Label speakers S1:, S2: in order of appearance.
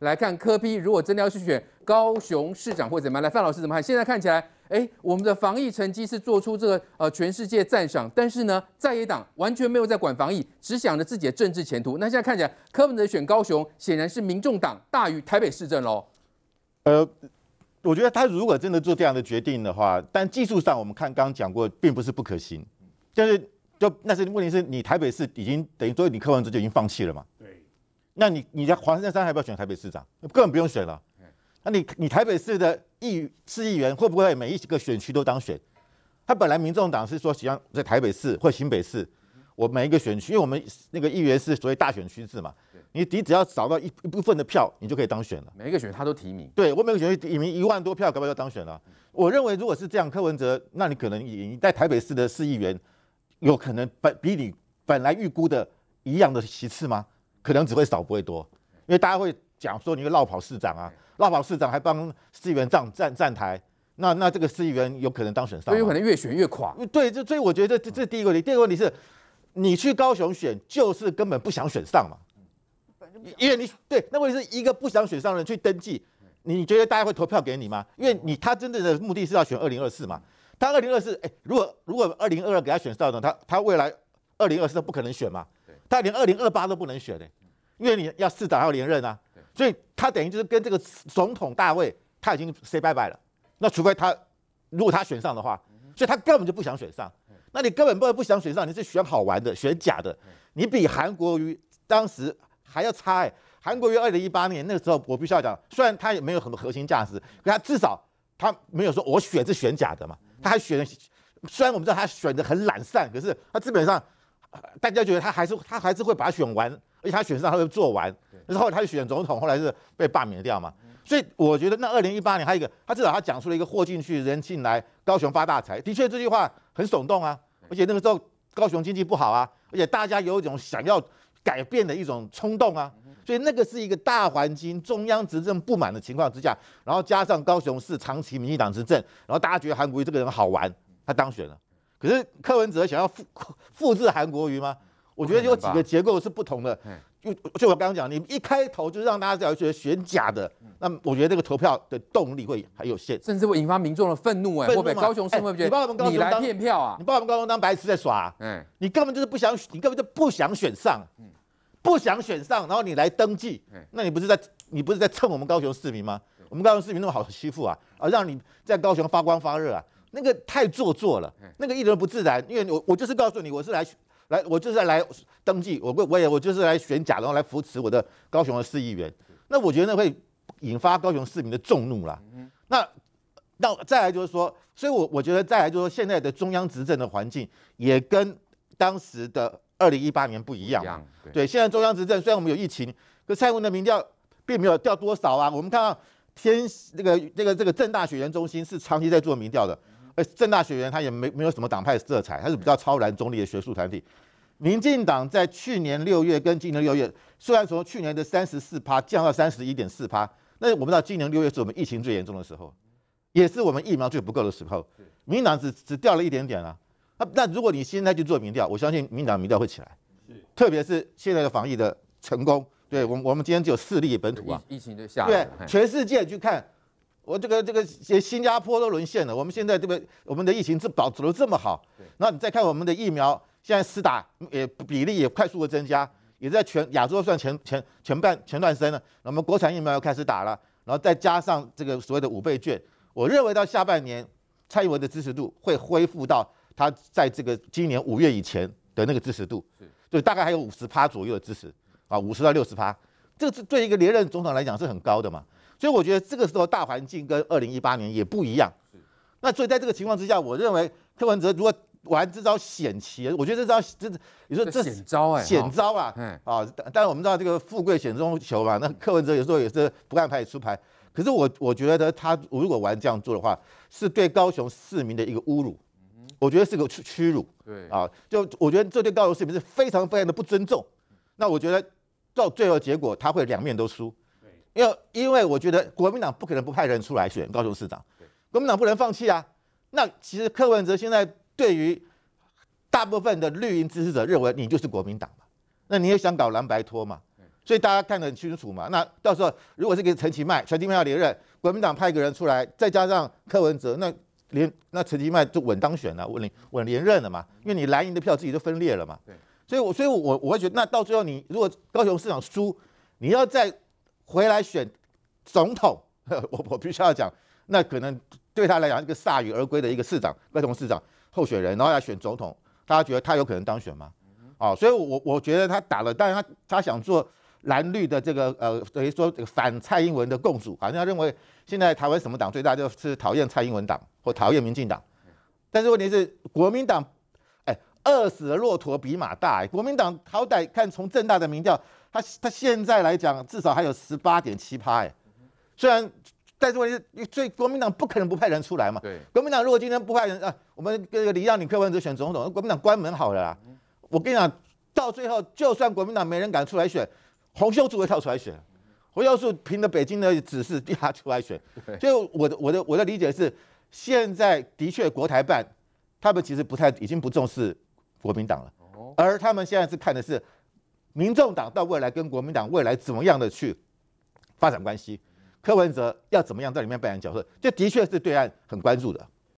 S1: 来看柯批，如果真的要去选高雄市长或怎么样，来范老师怎么看？现在看起来，哎，我们的防疫成绩是做出这个呃全世界赞赏，但是呢，在野党完全没有在管防疫，只想着自己的政治前途。那现在看起来，柯文哲选高雄，显然是民众党大于台北市政喽。呃，我觉得他如果真的做这样的决定的话，但技术上我们看刚刚讲过，并不是不可行，但是就那是问题是，你台北市已经等于说你柯文哲就已经放弃了嘛？那你你在黄山山还要不要选台北市长？根本不用选了。那你你台北市的议市议员会不会每一个选区都当选？他本来民众党是说际上在台北市或新北市，我每一个选区，因为我们那个议员是所谓大选区制嘛，你你只要找到一一部分的票，你就可以当选了。每一个选他都提名。对我每个选区提名一万多票，搞不好就当选了。我认为如果是这样，柯文哲，那你可能赢在台北市的市议员，有可能本比你本来预估的一样的其次吗？可能只会少不会多，因为大家会讲说你绕跑市长啊，绕跑市长还帮市议员站站站台，那那这个市议员有可能当选上，所有可能越选越垮。对，这所以我觉得这这第一个问题，第二个问题是，你去高雄选就是根本不想选上嘛，因为你对那问题是一个不想选上的人去登记，你觉得大家会投票给你吗？因为你他真正的目的是要选二零二四嘛，他二零二四，哎，如果如果二零二二给他选上呢，他他未来二零二四他不可能选嘛，他连二零二八都不能选嘞。因为你要市长要连任啊，所以他等于就是跟这个总统大卫他已经 say bye bye 了。那除非他如果他选上的话，所以他根本就不想选上。那你根本不不想选上，你是选好玩的，选假的。你比韩国瑜当时还要差哎。韩国瑜二零一八年那个时候，我必须要讲，虽然他也没有很多核心价值，可他至少他没有说我选是选假的嘛。他还选，虽然我们知道他选的很懒散，可是他基本上大家觉得他还是他还是会把它选完。而且他选上，他就做完。但是后他就选总统，后来是被罢免掉嘛。所以我觉得那二零一八年他一个，他至少他讲出了一个货进去人进来高雄发大财，的确这句话很耸动啊。而且那个时候高雄经济不好啊，而且大家有一种想要改变的一种冲动啊。所以那个是一个大环境，中央执政不满的情况之下，然后加上高雄市长期民进党执政，然后大家觉得韩国瑜这个人好玩，他当选了。可是柯文哲想要复复制韩国瑜吗？我觉得有几个结构是不同的，就就我刚刚讲，你一开头就让大家只要选选假的，那我觉得这个投票的动力会很有限，甚至会引发民众的愤怒。哎，会不会高雄市，会不会你把我们高雄当，你来骗票啊！你把我们高雄当白痴在耍，嗯，你根本就是不想选，你根本就不想选上，嗯，不想选上，然后你来登记，那你不是在你不是在蹭我们高雄市民吗？我们高雄市民那么好欺负啊！啊，让你在高雄发光发热啊！那个太做作了，那个一点都不自然。因为我我就是告诉你，我是来。来，我就是来登记，我我我也我就是来选假，然后来扶持我的高雄的市议员。那我觉得会引发高雄市民的众怒啦。那那再来就是说，所以我我觉得再来就是说，现在的中央执政的环境也跟当时的二零一八年不一样。对，现在中央执政虽然我们有疫情，可蔡文的民调并没有掉多少啊。我们看到天那个那个这个政大选研中心是长期在做民调的。正大学员他也没没有什么党派色彩，他是比较超然中立的学术团体。民进党在去年六月跟今年六月，虽然从去年的三十四趴降到三十一点四趴，那我们知道今年六月是我们疫情最严重的时候，也是我们疫苗最不够的时候。民党只只掉了一点点啊！那如果你现在去做民调，我相信民党民调会起来。是，特别是现在的防疫的成功，对我们我们今天只有四例本土啊，疫情就下来了。对，全世界去看。我这个这个新加坡都沦陷了，我们现在这个我们的疫情是保持的这么好，那你再看我们的疫苗，现在施打也比例也快速的增加，也在全亚洲算前前前半前段生了。我们国产疫苗要开始打了，然后再加上这个所谓的五倍券，我认为到下半年蔡英文的支持度会恢复到他在这个今年五月以前的那个支持度，就大概还有五十趴左右的支持啊，五十到六十趴，这是对一个连任总统来讲是很高的嘛。所以我觉得这个时候大环境跟二零一八年也不一样。是。那所以在这个情况之下，我认为柯文哲如果玩这招险棋，我觉得这招这是你说这险招哎，险招啊。嗯。啊，但但我们知道这个富贵险中求嘛，那柯文哲有时候也是不按牌出牌。可是我我觉得他如果玩这样做的话，是对高雄市民的一个侮辱。嗯。我觉得是个屈屈辱。对。啊，就我觉得这对高雄市民是非常非常的不尊重。那我觉得到最后结果他会两面都输。因为，因为我觉得国民党不可能不派人出来选高雄市长，国民党不能放弃啊。那其实柯文哲现在对于大部分的绿营支持者认为你就是国民党嘛，那你也想搞蓝白托嘛，所以大家看得很清楚嘛。那到时候如果是给陈其迈、陈其迈要连任，国民党派一个人出来，再加上柯文哲，那连那陈其迈就稳当选了，稳连稳连任了嘛，因为你蓝营的票自己都分裂了嘛。所以我所以我我会觉得，那到最后你如果高雄市长输，你要在回来选总统，我我必须要讲，那可能对他来讲，一个铩羽而归的一个市长、副总市长候选人，然后来选总统，大家觉得他有可能当选吗？哦，所以，我我觉得他打了，当然他他想做蓝绿的这个呃，等于说反蔡英文的共主，好像认为现在台湾什么党最大就是讨厌蔡英文党或讨厌民进党，但是问题是国民党，哎，饿死的骆驼比马大，国民党好歹看从正大的民调。他他现在来讲，至少还有十八点七趴哎，虽然，但是我是，所以国民党不可能不派人出来嘛。对。国民党如果今天不派人啊，我们那个李亚宁、柯文哲选总统，国民党关门好了。啦。我跟你讲，到最后，就算国民党没人敢出来选，洪秀柱也跳出来选。洪秀柱凭着北京的指示，他出来选。所以我的我的我的理解是，现在的确国台办他们其实不太已经不重视国民党了，而他们现在是看的是。民众党到未来跟国民党未来怎么样的去发展关系？柯文哲要怎么样在里面扮演角色？这的确是对岸很关注的。